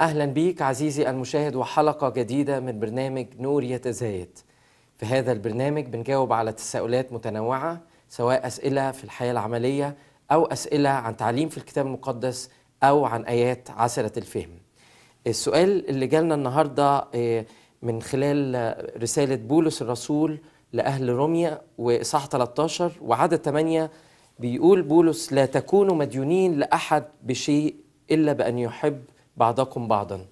أهلا بيك عزيزي المشاهد وحلقة جديدة من برنامج نور يتزايد في هذا البرنامج بنجاوب على تساؤلات متنوعة سواء أسئلة في الحياة العملية أو أسئلة عن تعليم في الكتاب المقدس أو عن آيات عسرة الفهم السؤال اللي جالنا النهاردة آه، من خلال رسالة بولس الرسول لأهل روميا وإصحاح 13 وعدد 8 بيقول بولس لا تكونوا مديونين لأحد بشيء إلا بأن يحب بعضكم بعضا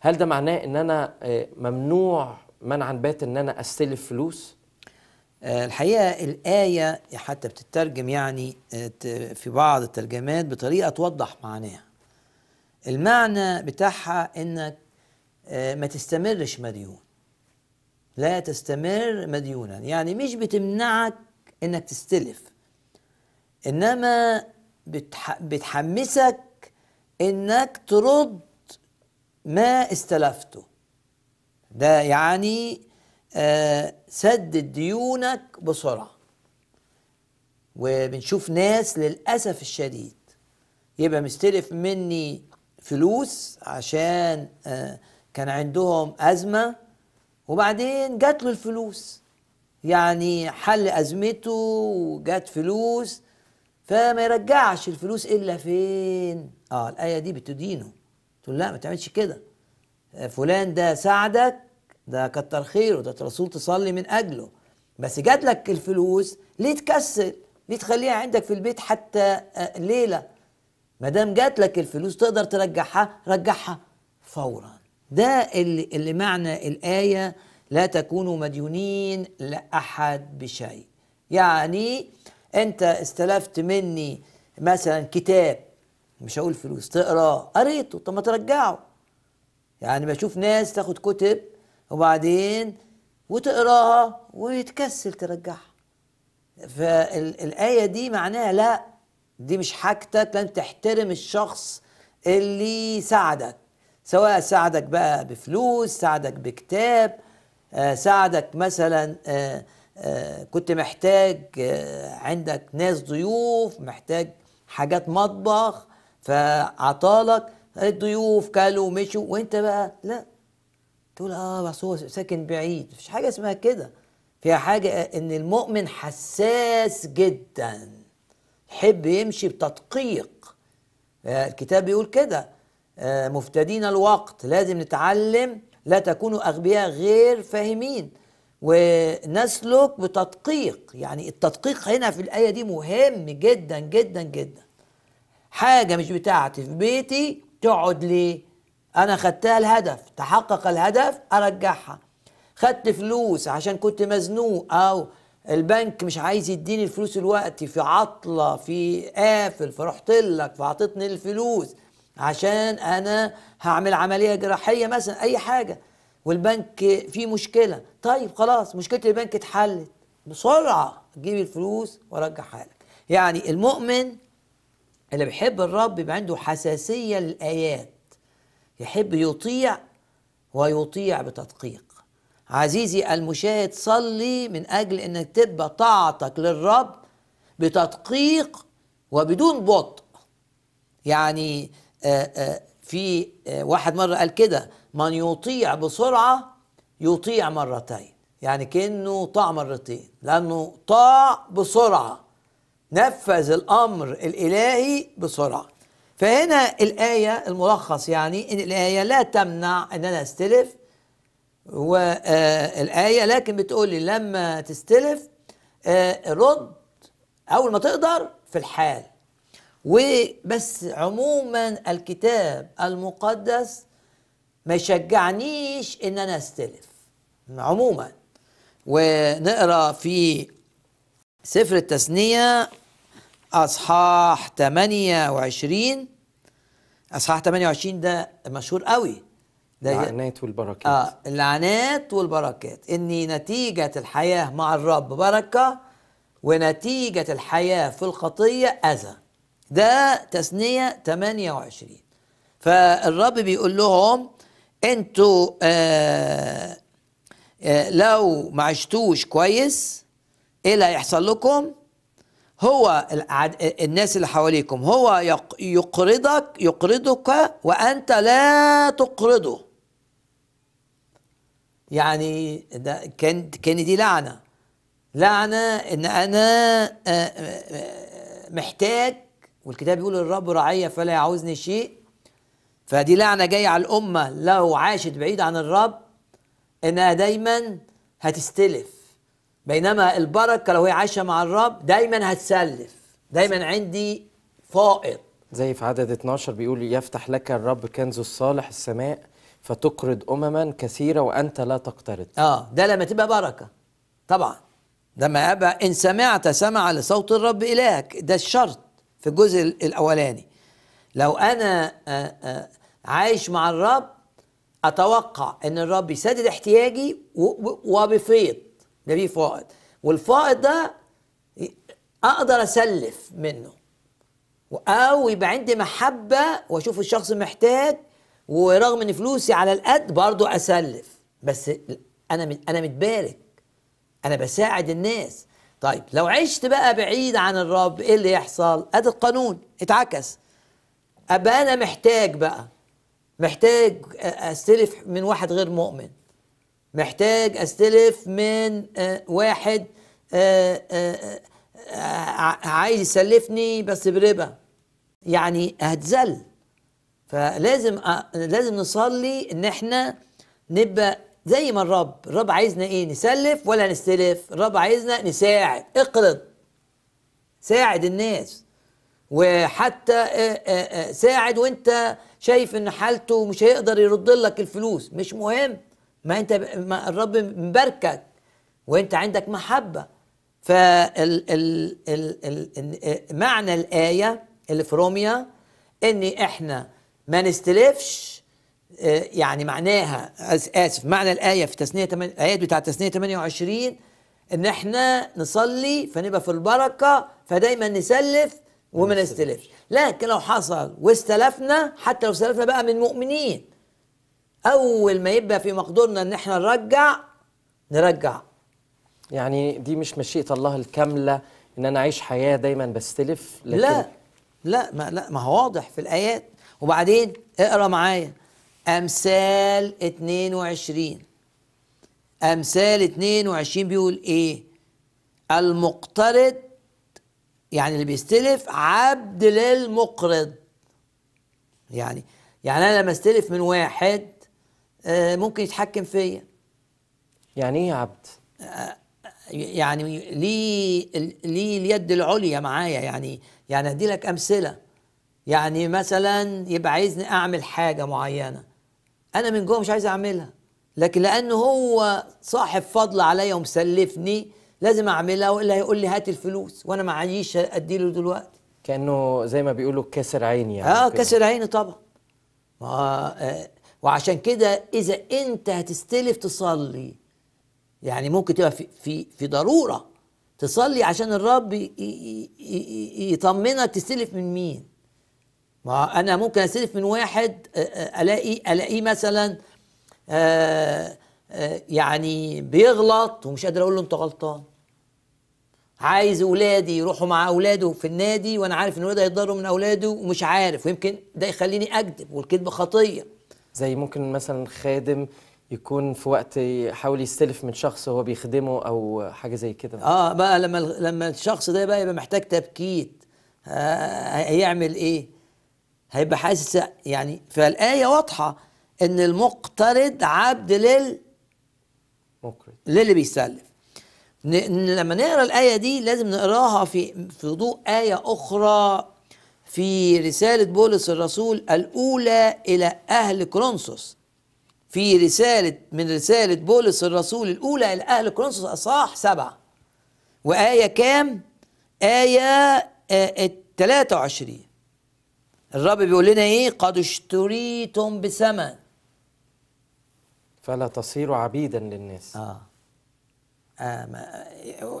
هل ده معناه ان انا آه، ممنوع منعا بات ان انا استلف فلوس آه، الحقيقه الايه حتى بتترجم يعني آه، في بعض الترجمات بطريقه توضح معناها المعنى بتاعها انك ما تستمرش مديون لا تستمر مديونا يعني مش بتمنعك انك تستلف انما بتح... بتحمسك انك ترد ما استلفته ده يعني آه سدد ديونك بسرعة وبنشوف ناس للأسف الشديد يبقى مستلف مني فلوس عشان آه كان عندهم أزمة وبعدين جات له الفلوس يعني حل أزمته وجات فلوس فما يرجعش الفلوس إلا فين آه الآية دي بتدينه تقول لا ما تعملش كده فلان ده ساعدك ده كتر خيره ده الرسول تصلي من اجله بس جات لك الفلوس ليه تكسل ليه تخليها عندك في البيت حتى آه، ليله ما دام جات لك الفلوس تقدر ترجعها رجعها فورا ده اللي, اللي معنى الايه لا تكونوا مديونين لاحد بشيء يعني انت استلفت مني مثلا كتاب مش هقول فلوس تقرا قريته طب ما ترجعه يعني بشوف ناس تاخد كتب وبعدين وتقراها ويتكسل ترجعها فالآية دي معناها لا دي مش حاجتك لان تحترم الشخص اللي ساعدك سواء ساعدك بقى بفلوس ساعدك بكتاب آه، ساعدك مثلا آه، آه، كنت محتاج عندك ناس ضيوف محتاج حاجات مطبخ فعطالك الضيوف كلوا ومشوا وانت بقى لا تقول اه بس هو ساكن بعيد مفيش حاجه اسمها كده فيها حاجه ان المؤمن حساس جدا يحب يمشي بتدقيق آه، الكتاب بيقول كده آه، مفتدين الوقت لازم نتعلم لا تكونوا اغبياء غير فاهمين ونسلك بتدقيق يعني التدقيق هنا في الايه دي مهم جدا جدا جدا حاجة مش بتاعتي في بيتي تقعد ليه أنا خدتها الهدف تحقق الهدف أرجعها خدت فلوس عشان كنت مزنوق أو البنك مش عايز يديني الفلوس الوقت في عطلة في قافل فرحت لك فعطتني الفلوس عشان أنا هعمل عملية جراحية مثلا أي حاجة والبنك فيه مشكلة طيب خلاص مشكلة البنك اتحلت بسرعة جيب الفلوس ورجع لك يعني المؤمن اللي بيحب الرب يبقى عنده حساسية للآيات يحب يطيع ويطيع بتدقيق عزيزي المشاهد صلي من أجل أنك تبقى طاعتك للرب بتدقيق وبدون بطء يعني آه، آه، في آه، واحد مرة قال كده من يطيع بسرعة يطيع مرتين يعني كأنه طاع مرتين لأنه طاع بسرعة نفذ الامر الالهي بسرعه فهنا الايه الملخص يعني ان الايه لا تمنع ان انا استلف والايه آه، لكن بتقول لي لما تستلف آه، رد اول ما تقدر في الحال وبس عموما الكتاب المقدس ما يشجعنيش ان انا استلف عموما ونقرا في سفر التثنيه اصحاح 28 اصحاح 28 ده مشهور قوي ده اللعنات والبركات اه اللعنات والبركات ان نتيجه الحياه مع الرب بركه ونتيجه الحياه في الخطيه اذى ده تثنيه 28 فالرب بيقول لهم انتوا آه آه لو ما عشتوش كويس ايه اللي هيحصل لكم هو الناس اللي حواليكم هو يقرضك يقرضك وانت لا تقرضه يعني ده كان كان دي لعنه لعنه ان انا محتاج والكتاب بيقول الرب رعيه فلا يعوزني شيء فدي لعنه جايه على الامه لو عاشت بعيد عن الرب انها دايما هتستلف بينما البركه لو هي عايشه مع الرب دايما هتسلف دايما عندي فائض زي في عدد 12 بيقول يفتح لك الرب كنز الصالح السماء فتقرض امما كثيره وانت لا تقترض اه ده لما تبقى بركه طبعا لما ابقى ان سمعت سمع لصوت الرب الهك ده الشرط في الجزء الاولاني لو انا آه، آه، عايش مع الرب اتوقع ان الرب يسدد احتياجي وبفيض ده فيه فائض والفائض ده اقدر اسلف منه او يبقى عندي محبه واشوف الشخص محتاج ورغم ان فلوسي على القد برضه اسلف بس انا انا متبارك انا بساعد الناس طيب لو عشت بقى بعيد عن الرب ايه اللي يحصل ادي القانون اتعكس ابقى انا محتاج بقى محتاج استلف من واحد غير مؤمن محتاج استلف من آه، واحد آه، آه، عايز يسلفني بس بربا يعني هتذل فلازم لازم نصلي ان احنا نبقى زي ما الرب الرب عايزنا ايه نسلف ولا نستلف الرب عايزنا نساعد اقرض ساعد الناس وحتى ساعد وانت شايف ان حالته مش هيقدر يرد لك الفلوس مش مهم ما انت ما الرب مباركك وانت عندك محبه معنى الايه اللي في روميا ان احنا ما نستلفش آه، يعني معناها اسف معنى الايه في تسنيه 8 الايات بتاعه تسنيه 28 ان احنا نصلي فنبقى في البركه فدايما نسلف وما نستلفش لكن لو حصل واستلفنا حتى لو استلفنا بقى من مؤمنين اول ما يبقى في مقدورنا ان احنا نرجع نرجع يعني دي مش مشيئه الله الكامله ان انا اعيش حياه دايما بستلف لكن لا لا ما لا ما هو واضح في الايات وبعدين اقرا معايا امثال 22 امثال 22 بيقول ايه المقترض يعني اللي بيستلف عبد للمقرض يعني يعني انا لما استلف من واحد آه، ممكن يتحكم فيا يعني ايه يا عبد آه، آه، يعني ليه ليه اليد العليا معايا يعني يعني ادي لك امثله يعني مثلا يبقى عايزني اعمل حاجه معينه انا من جوه مش عايز اعملها لكن لانه هو صاحب فضل عليا ومسلفني لازم اعملها والا هيقول لي هات الفلوس وانا معيش اديله دلوقتي كانه زي ما بيقولوا كسر عيني يعني اه كسر عيني طبعا ما آه وعشان كده اذا انت هتستلف تصلي يعني ممكن تبقى في في في ضروره تصلي عشان الرب يطمنك تستلف من مين ما انا ممكن استلف من واحد الاقي الاقيه مثلا آه، آه، يعني بيغلط ومش قادر اقول له انت غلطان عايز اولادي يروحوا مع اولاده في النادي وانا عارف ان اولاده هيتضروا من اولاده ومش عارف ويمكن ده يخليني اكذب والكذب خطيه زي ممكن مثلا خادم يكون في وقت يحاول يستلف من شخص هو بيخدمه او حاجه زي كده اه بقى لما لما الشخص ده بقى يبقى محتاج تبكيت آه، هيعمل ايه هيبقى حاسس يعني فالايه واضحه ان المقترض عبد لل مقرض للي بيسلف لما نقرا الايه دي لازم نقراها في في ضوء ايه اخرى في رسالة بولس الرسول الأولى إلى أهل كرونسوس في رسالة من رسالة بولس الرسول الأولى إلى أهل كرونسوس أصح سبعة وآية كام؟ آية 23 آه، الرب بيقول لنا إيه؟ قد اشتريتم بثمن فلا تصيروا عبيدا للناس آه آه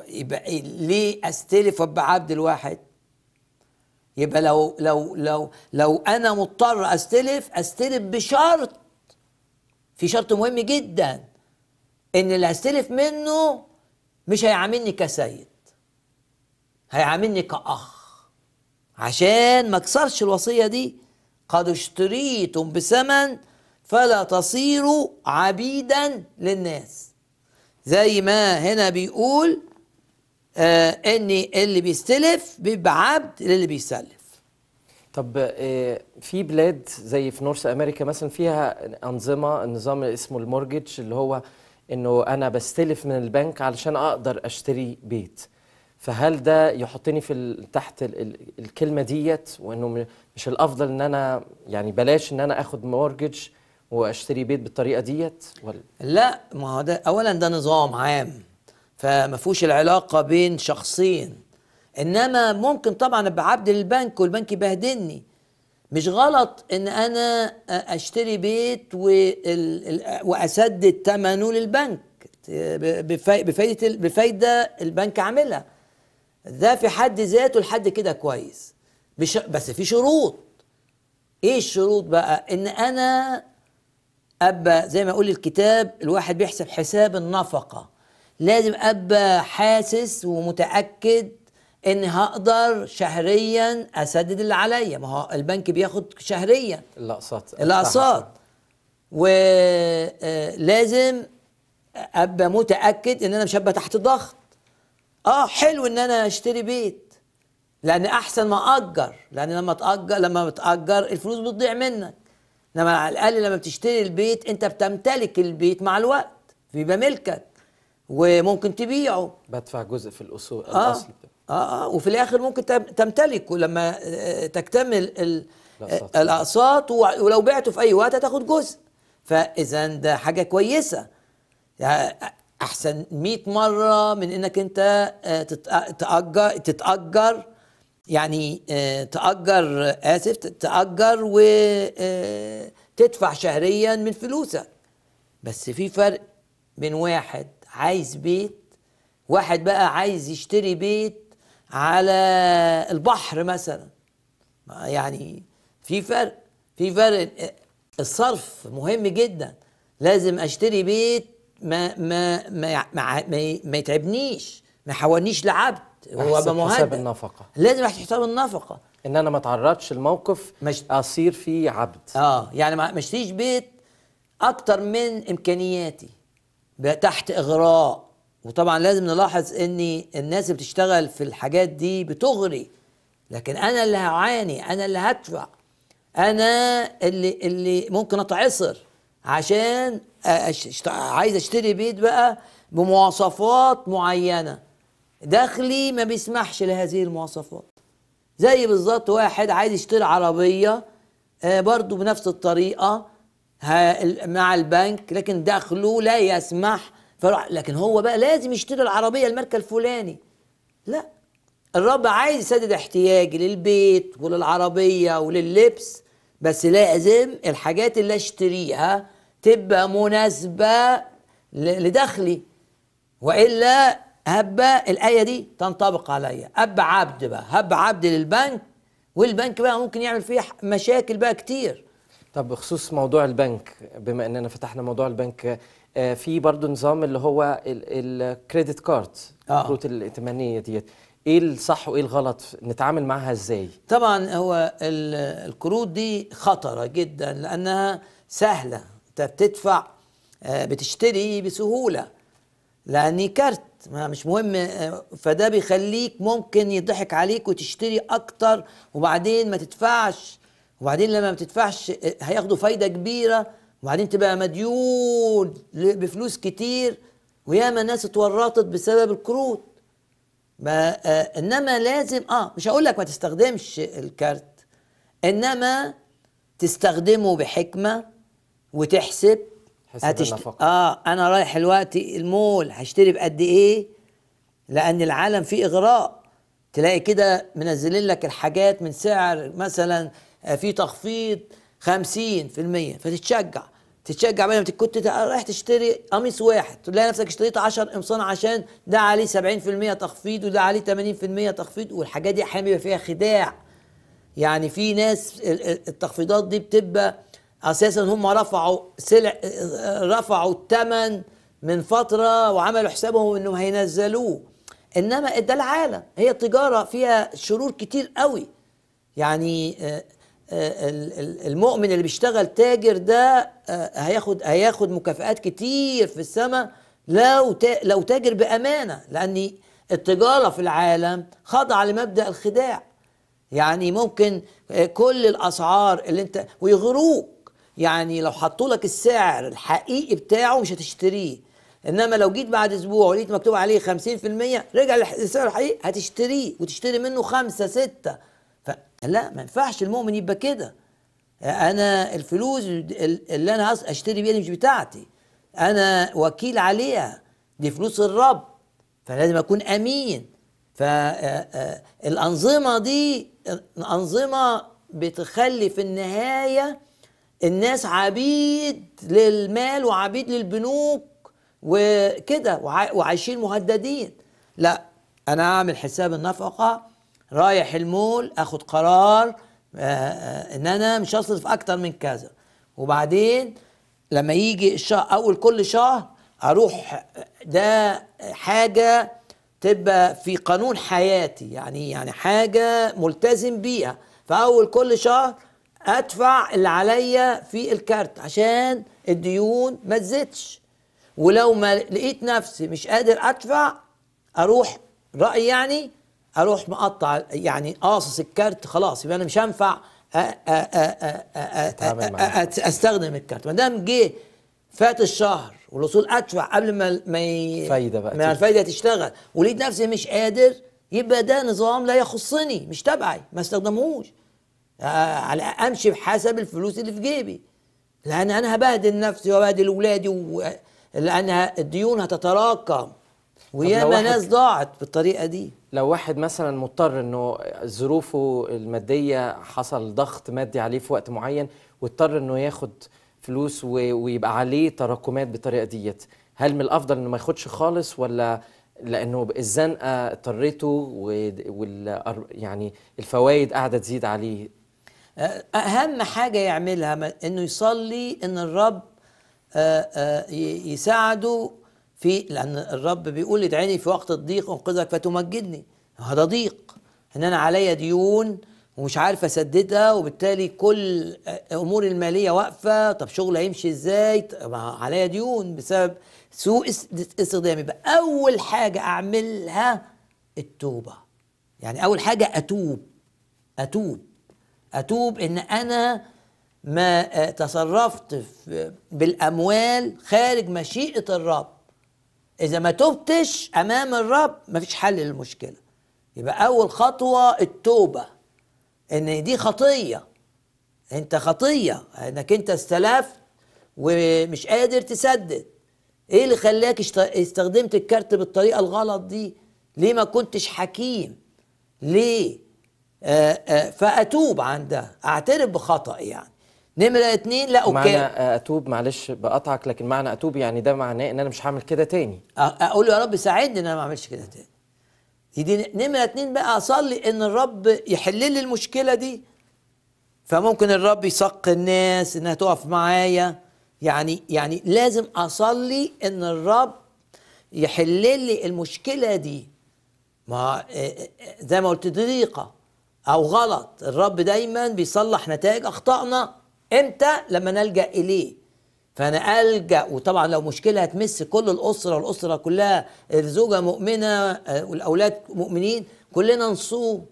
يبقى إيه؟ ليه أستلف وابقى عبد الواحد؟ يبقى لو لو لو لو انا مضطر استلف استلف بشرط في شرط مهم جدا ان اللي هستلف منه مش هيعاملني كسيد هيعاملني كاخ عشان ما اكسرش الوصيه دي قد اشتريتم بثمن فلا تصيروا عبيدا للناس زي ما هنا بيقول آه ان اللي بيستلف بيبقى عبد للي بيسلف طب آه، في بلاد زي في نورث امريكا مثلا فيها انظمه نظام اسمه المورجج اللي هو انه انا بستلف من البنك علشان اقدر اشتري بيت فهل ده يحطني في تحت الكلمه ديت وانه مش الافضل ان انا يعني بلاش ان انا اخد مورجج واشتري بيت بالطريقه ديت ولا لا ما هو ده اولا ده نظام عام فما فيهوش العلاقه بين شخصين انما ممكن طبعا ابقى عبد للبنك والبنك يبهدلني مش غلط ان انا اشتري بيت واسدد ثمنه للبنك بفايده بفايده البنك عاملها ده في حد ذاته لحد كده كويس مش بس في شروط ايه الشروط بقى ان انا ابقى زي ما يقول الكتاب الواحد بيحسب حساب النفقه لازم ابقى حاسس ومتاكد ان هقدر شهريا اسدد اللي عليا ما هو البنك بياخد شهريا الاقساط الاقساط ولازم آه، ابقى متاكد ان انا مش هبقى تحت ضغط اه حلو ان انا اشتري بيت لان احسن ما اجر لان لما تاجر لما بتاجر الفلوس بتضيع منك انما على الاقل لما بتشتري البيت انت بتمتلك البيت مع الوقت بيبقى ملكك وممكن تبيعه بدفع جزء في الاصول آه الاصل اه اه وفي الاخر ممكن تمتلكه لما آه، تكتمل الاقساط ولو بعته في اي وقت هتاخد جزء فاذا ده حاجه كويسه احسن 100 مره من انك انت آه، تتاجر آه، تتاجر يعني تاجر اسف تاجر وتدفع شهريا من فلوسك بس في فرق بين واحد عايز بيت واحد بقى عايز يشتري بيت على البحر مثلا يعني في فرق في فرق الصرف مهم جدا لازم اشتري بيت ما ما ما ما, ما, ما يتعبنيش ما يحولنيش لعبد هو ابقى حساب النفقه لازم احسب حساب النفقه ان انا ما اتعرضش لموقف مش... اصير فيه عبد اه يعني ما اشتريش بيت اكتر من امكانياتي تحت اغراء وطبعا لازم نلاحظ ان الناس اللي بتشتغل في الحاجات دي بتغري لكن انا اللي هعاني انا اللي هدفع انا اللي اللي ممكن اتعصر عشان عايز اشتري بيت بقى بمواصفات معينه دخلي ما بيسمحش لهذه المواصفات زي بالظبط واحد عايز يشتري عربيه آه، برضه بنفس الطريقه مع البنك لكن دخله لا يسمح فروح لكن هو بقى لازم يشتري العربيه الماركه الفلاني لا الرب عايز يسدد احتياجي للبيت وللعربيه وللبس بس لازم الحاجات اللي اشتريها تبقى مناسبه لدخلي والا هبقى الايه دي تنطبق عليا ابقى عبد بقى هبقى عبد للبنك والبنك بقى ممكن يعمل فيه مشاكل بقى كتير طب بخصوص موضوع البنك بما اننا فتحنا موضوع البنك آه، في برضه نظام اللي هو الكريدت كارد آه. الكروت الائتمانيه ديت ايه الصح وايه الغلط نتعامل معاها ازاي طبعا هو الكروت دي خطره جدا لانها سهله انت بتدفع آه، بتشتري بسهوله لاني كارت ما مش مهم فده بيخليك ممكن يضحك عليك وتشتري اكتر وبعدين ما تدفعش وبعدين لما ما بتدفعش آه، هياخدوا فايده كبيره وبعدين تبقى مديون بفلوس كتير وياما ناس اتورطت بسبب الكروت ما آه انما لازم اه مش هقول لك ما تستخدمش الكارت انما تستخدمه بحكمه وتحسب هتشت... اه انا رايح الوقت المول هشتري بقد ايه لان العالم فيه اغراء تلاقي كده منزلين لك الحاجات من سعر مثلا آه، في تخفيض 50% فتتشجع تتشجع بدل كنت رايح تشتري قميص واحد تلاقي نفسك اشتريت 10 قمصان عشان ده عليه 70% تخفيض وده عليه 80% تخفيض والحاجات دي احيانا بيبقى فيها خداع يعني في ناس التخفيضات دي بتبقى اساسا هم رفعوا سلع رفعوا الثمن من فتره وعملوا حسابهم انهم هينزلوه انما ده العالم هي التجاره فيها شرور كتير قوي يعني آه، المؤمن اللي بيشتغل تاجر ده آه، هياخد هياخد مكافئات كتير في السماء لو لو تاجر بامانه لان التجاره في العالم خاضعه لمبدا الخداع يعني ممكن آه، كل الاسعار اللي انت ويغروك يعني لو حطوا لك السعر الحقيقي بتاعه مش هتشتريه انما لو جيت بعد اسبوع ولقيت مكتوب عليه 50% رجع للسعر الحقيقي هتشتريه وتشتري منه خمسة ستة لا ما ينفعش المؤمن يبقى كده انا الفلوس اللي انا اشتري بيها دي مش بتاعتي انا وكيل عليها دي فلوس الرب فلازم اكون امين فالانظمه آه، آه، دي انظمه بتخلي في النهايه الناس عبيد للمال وعبيد للبنوك وكده وعايشين مهددين لا انا اعمل حساب النفقه رايح المول اخد قرار آه، آه، ان انا مش هصرف اكتر من كذا وبعدين لما يجي الشهر اول كل شهر اروح آه، ده حاجه تبقى في قانون حياتي يعني يعني حاجه ملتزم بيها فاول كل شهر ادفع اللي عليا في الكارت عشان الديون ما تزيدش ولو ما لقيت نفسي مش قادر ادفع اروح رايي يعني اروح مقطع يعني قاصص الكارت خلاص يبقى انا مش هينفع استخدم الكارت ما دام جه فات الشهر والاصول ادفع قبل ما ما بقى ما الفايده تشتغل ولقيت نفسي مش قادر يبقى ده نظام لا يخصني مش تبعي ما استخدمهوش على امشي بحسب الفلوس اللي في جيبي لان انا هبهدل نفسي وبهدل اولادي لان الديون هتتراكم وياما ناس ضاعت بالطريقه دي لو واحد مثلا مضطر انه ظروفه الماديه حصل ضغط مادي عليه في وقت معين واضطر انه ياخد فلوس ويبقى عليه تراكمات بالطريقه ديت هل من الافضل انه ما ياخدش خالص ولا لانه الزنقه اضطرته وال يعني الفوائد قاعده تزيد عليه اهم حاجه يعملها انه يصلي ان الرب يساعده في لأن الرب بيقول ادعيني في وقت الضيق أنقذك فتمجدني هذا ضيق إن أنا عليا ديون ومش عارف أسددها وبالتالي كل أموري المالية واقفة طب شغل هيمشي إزاي عليا ديون بسبب سوء استخدامي يبقى أول حاجة أعملها التوبة يعني أول حاجة أتوب أتوب أتوب إن أنا ما آه، تصرفت بالأموال خارج مشيئة الرب اذا ما تبتش امام الرب مفيش حل للمشكله يبقى اول خطوه التوبه ان دي خطيه انت خطيه انك انت استلفت ومش قادر تسدد ايه اللي خلاك استخدمت الكارت بالطريقه الغلط دي ليه ما كنتش حكيم ليه آآ آه، آآ آه، فاتوب عن ده اعترف بخطأ يعني نمره اتنين لا اوكي معنى آه، اتوب معلش بقطعك لكن معنى اتوب يعني ده معناه ان انا مش هعمل كده تاني اقول يا رب ساعدني ان انا ما اعملش كده تاني دي نمره اتنين بقى اصلي ان الرب يحل لي المشكله دي فممكن الرب يسق الناس انها تقف معايا يعني يعني لازم اصلي ان الرب يحل لي المشكله دي ما آه، آه، زي ما قلت ضيقه او غلط الرب دايما بيصلح نتائج اخطائنا امتى لما نلجا اليه فانا الجا وطبعا لو مشكله هتمس كل الاسره والاسره كلها الزوجه مؤمنه آه، والاولاد مؤمنين كلنا نصوم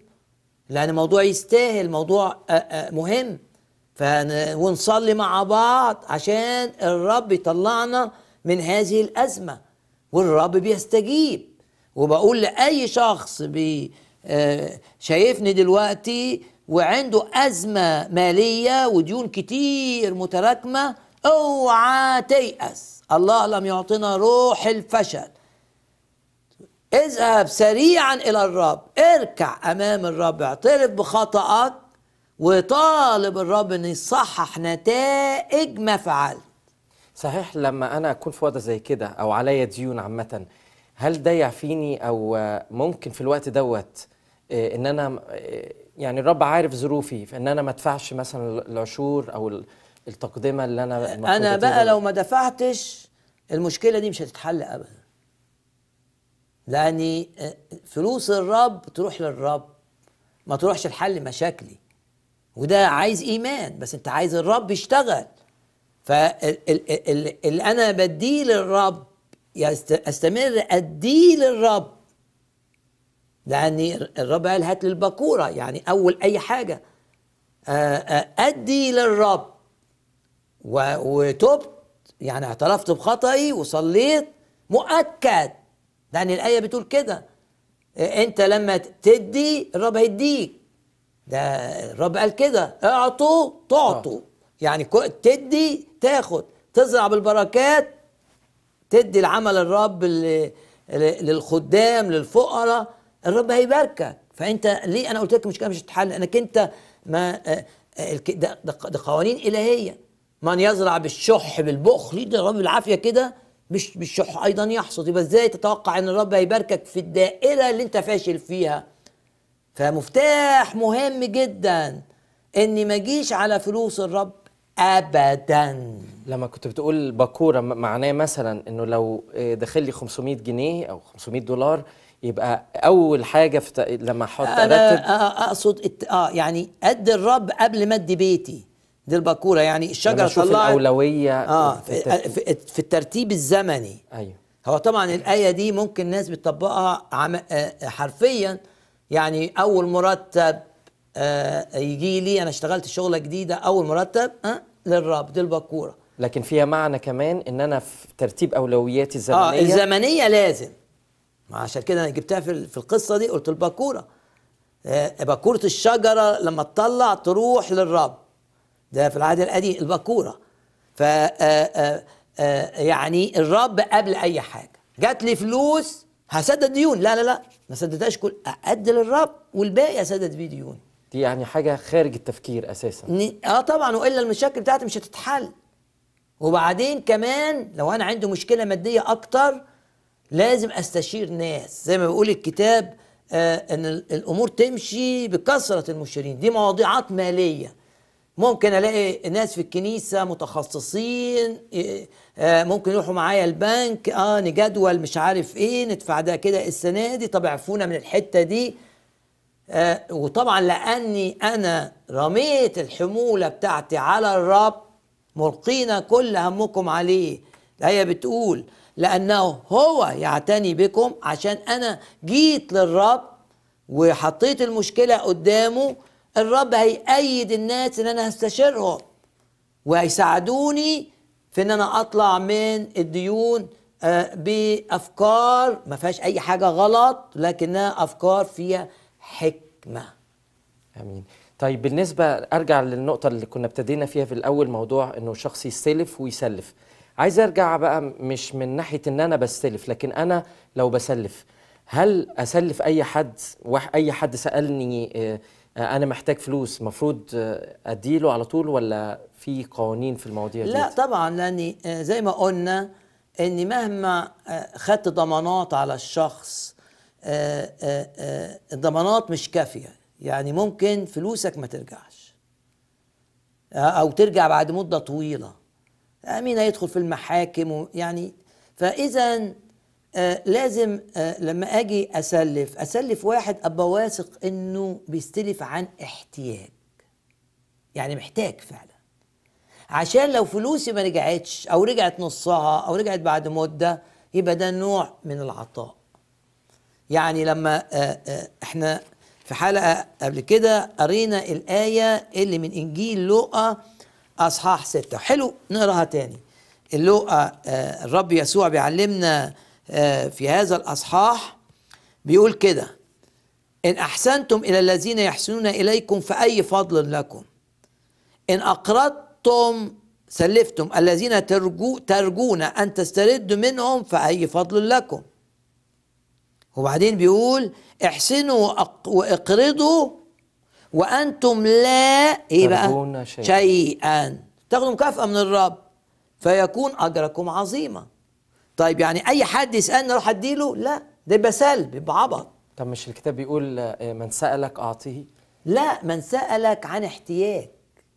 لان موضوع يستاهل موضوع آه، آه، مهم ونصلي مع بعض عشان الرب يطلعنا من هذه الازمه والرب بيستجيب وبقول لاي شخص بي شايفني دلوقتي وعنده أزمة مالية وديون كتير متراكمة اوعى تيأس الله لم يعطينا روح الفشل اذهب سريعا إلى الرب اركع أمام الرب اعترف بخطأك وطالب الرب أن يصحح نتائج ما فعلت صحيح لما أنا أكون في وضع زي كده أو عليا ديون عامة هل ده يعفيني أو ممكن في الوقت دوت آه، ان انا آه، يعني الرب عارف ظروفي فان انا ما ادفعش مثلا العشور او التقدمه اللي انا انا بقى لو ما دفعتش المشكله دي مش هتتحل ابدا لاني آه، فلوس الرب تروح للرب ما تروحش لحل مشاكلي وده عايز ايمان بس انت عايز الرب يشتغل فاللي انا بديه للرب استمر اديه للرب لأن الرب قال هات للبكورة يعني أول أي حاجة آه، آه، أدي للرب وتبت يعني اعترفت بخطئي وصليت مؤكد لأن الآية بتقول كده آه، أنت لما تدي الرب هيديك ده الرب قال كده اعطوا تعطوا يعني تدي تاخد تزرع بالبركات تدي العمل الرب للخدام للفقراء الرب هيباركك فانت ليه انا قلت لك المشكله مش هتتحل لانك انت ما آه، آه، ده, ده قوانين الهيه من يزرع بالشح بالبخل ده الرب بالعافيه كده مش بالشح ايضا يحصد يبقى ازاي تتوقع ان الرب هيباركك في الدائره اللي انت فاشل فيها فمفتاح مهم جدا اني ما اجيش على فلوس الرب ابدا لما كنت بتقول باكوره معناه مثلا انه لو آه، داخل لي 500 جنيه او 500 دولار يبقى اول حاجه في تق... لما احط ارتب اقصد اه يعني قد الرب قبل ما ادي بيتي دي الباكوره يعني الشجره طلعت الاولويه اه في, في, في الترتيب الزمني ايوه هو طبعا الايه دي ممكن ناس بتطبقها عم... آه حرفيا يعني اول مرتب آه يجي لي انا اشتغلت شغله جديده اول مرتب أه للرب دي البكوره لكن فيها معنى كمان ان انا في ترتيب اولوياتي آه، الزمنيه اه الزمنيه لازم ما عشان كده انا جبتها في, في القصه دي قلت البكوره آه بكوره الشجره لما تطلع تروح للرب ده في العهد القديم البكوره ف آه، آه، يعني الرب قبل اي حاجه جات لي فلوس هسدد ديون لا لا لا ما سددتهاش كل اقد للرب والباقي اسدد بيه ديوني دي يعني حاجه خارج التفكير اساسا اه طبعا والا المشاكل بتاعتي مش هتتحل وبعدين كمان لو انا عندي مشكله ماديه اكتر لازم استشير ناس زي ما بيقول الكتاب آه ان الامور تمشي بكثره المشيرين دي مواضيعات ماليه ممكن الاقي ناس في الكنيسه متخصصين إيه، آه ممكن يروحوا معايا البنك اه نجدول مش عارف ايه ندفع ده كده السنه دي طب اعفونا من الحته دي آه، وطبعا لاني انا رميت الحموله بتاعتي على الرب ملقين كل همكم عليه هي بتقول لأنه هو يعتني بكم عشان أنا جيت للرب وحطيت المشكلة قدامه الرب هيأيد الناس إن أنا هستشيرهم وهيساعدوني في إن أنا أطلع من الديون آه، بأفكار ما فيهاش أي حاجة غلط لكنها أفكار فيها حكمة أمين طيب بالنسبة أرجع للنقطة اللي كنا ابتدينا فيها في الأول موضوع أنه شخص يستلف ويسلف عايز أرجع بقى مش من ناحية أن أنا بستلف لكن أنا لو بسلف هل أسلف أي حد أي حد سألني آه، أنا محتاج فلوس مفروض أديله على طول ولا في قوانين في المواضيع دي؟ لا طبعا لأن آه، زي ما قلنا أن مهما آه، خدت ضمانات على الشخص آه، آه، آه، الضمانات مش كافيه يعني ممكن فلوسك ما ترجعش او ترجع بعد مده طويله مين هيدخل في المحاكم يعني فاذا لازم لما اجي اسلف اسلف واحد ابقى واثق انه بيستلف عن احتياج يعني محتاج فعلا عشان لو فلوسي ما رجعتش او رجعت نصها او رجعت بعد مده يبقى ده نوع من العطاء يعني لما آه، آه، احنا في حلقه قبل كده قرينا الايه اللي من انجيل لوقا اصحاح ستة حلو نقراها تاني اللوقا آه، الرب يسوع بيعلمنا في هذا الاصحاح بيقول كده ان احسنتم الى الذين يحسنون اليكم فاي فضل لكم ان اقرضتم سلفتم الذين ترجو ترجون ان تستردوا منهم فاي فضل لكم وبعدين بيقول احسنوا واقرضوا وانتم لا ايه بقى شيئا, تاخذوا تاخدوا مكافاه من الرب فيكون اجركم عظيما طيب يعني اي حد يسالني اروح اديله لا ده يبقى سلب يبقى عبط طب مش الكتاب بيقول آه، من سالك اعطيه لا من سالك عن احتياج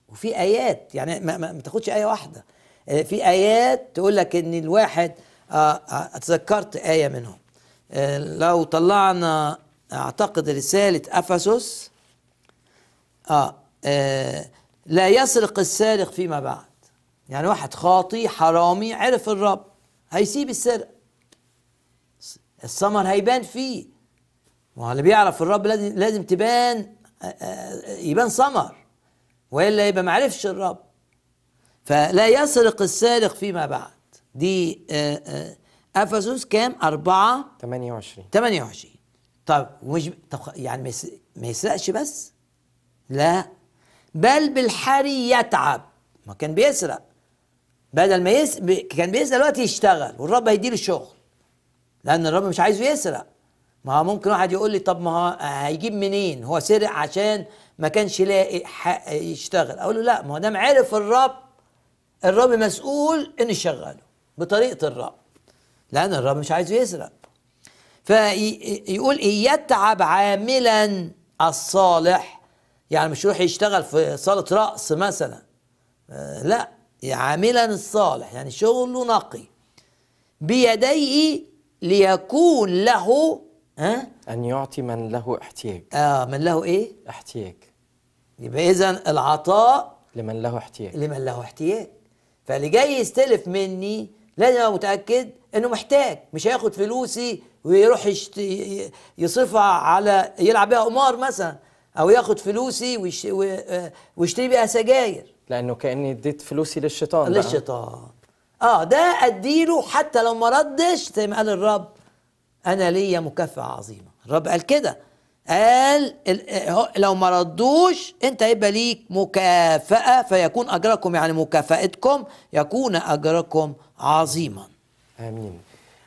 وفي ايات يعني ما, ما, ما تاخدش ايه واحده آه، في ايات تقول لك ان الواحد آه، اتذكرت ايه منهم آه، لو طلعنا اعتقد رساله افسس آه, اه لا يسرق السارق فيما بعد يعني واحد خاطي حرامي عرف الرب هيسيب السرقه الثمر هيبان فيه ما هو اللي بيعرف الرب لازم لازم تبان آه، آه، يبان ثمر والا يبقى ما عرفش الرب فلا يسرق السارق فيما بعد دي آآ افسس كام 4 28 28 طب مش طب يعني ما يسرقش بس لا بل بالحري يتعب ما كان بيسرق بدل ما يس... كان بيسرق دلوقتي يشتغل والرب هيديله شغل لان الرب مش عايزه يسرق ما هو ممكن واحد يقول لي طب ما هو هيجيب منين هو سرق عشان ما كانش لاقي حق يشتغل اقول له لا ما هو دام عرف الرب الرب مسؤول انه يشغله بطريقه الرب لأن الرب مش عايزه يسرق فيقول في يتعب عاملا الصالح يعني مش يروح يشتغل في صالة رأس مثلا آه، لا عاملا الصالح يعني شغله نقي بيديه ليكون له ها أن يعطي من له احتياج آه من له إيه؟ احتياج يبقى إذا العطاء لمن له احتياج لمن له احتياج فاللي جاي يستلف مني لازم ابقى متاكد انه محتاج مش هياخد فلوسي ويروح يصرفها على يلعب بيها قمار مثلا او ياخد فلوسي ويشتري بيها سجاير لانه كاني اديت فلوسي للشيطان للشيطان اه ده اديله حتى لو ما ردش زي ما قال الرب انا ليا مكافاه عظيمه الرب قال كده قال لو ما ردوش انت هيبقى ليك مكافاه فيكون اجركم يعني مكافاتكم يكون اجركم عظيما امين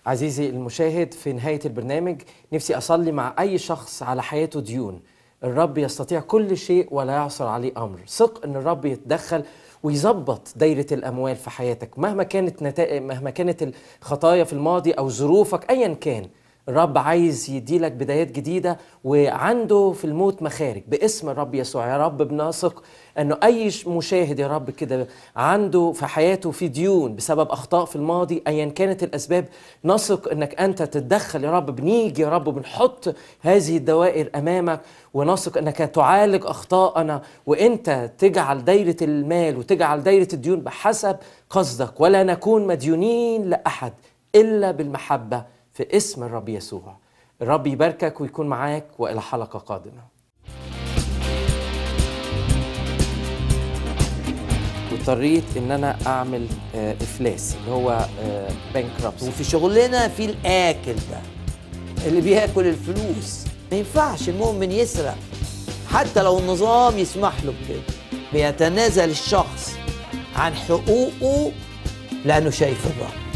عزيزي المشاهد في نهايه البرنامج نفسي اصلي مع اي شخص على حياته ديون الرب يستطيع كل شيء ولا يعصر عليه امر ثق ان الرب يتدخل ويظبط دايرة الأموال في حياتك مهما كانت نتائج مهما كانت الخطايا في الماضي أو ظروفك أيا كان الرب عايز يديلك بدايات جديدة وعنده في الموت مخارج باسم الرب يسوع يا رب بنثق أنه أي مشاهد يا رب كده عنده في حياته في ديون بسبب أخطاء في الماضي أيا كانت الأسباب نثق أنك أنت تتدخل يا رب بنيجي يا رب بنحط هذه الدوائر أمامك ونثق أنك تعالج أخطاءنا وأنت تجعل دايرة المال وتجعل دايرة الديون بحسب قصدك ولا نكون مديونين لأحد إلا بالمحبة في اسم الرب يسوع الرب يباركك ويكون معاك والى حلقه قادمه اضطريت ان انا اعمل آه، افلاس اللي هو بانكربس آه، وفي شغلنا في الاكل ده اللي بياكل الفلوس ما ينفعش المؤمن يسرق حتى لو النظام يسمح له بكده بيتنازل الشخص عن حقوقه لانه شايف الرب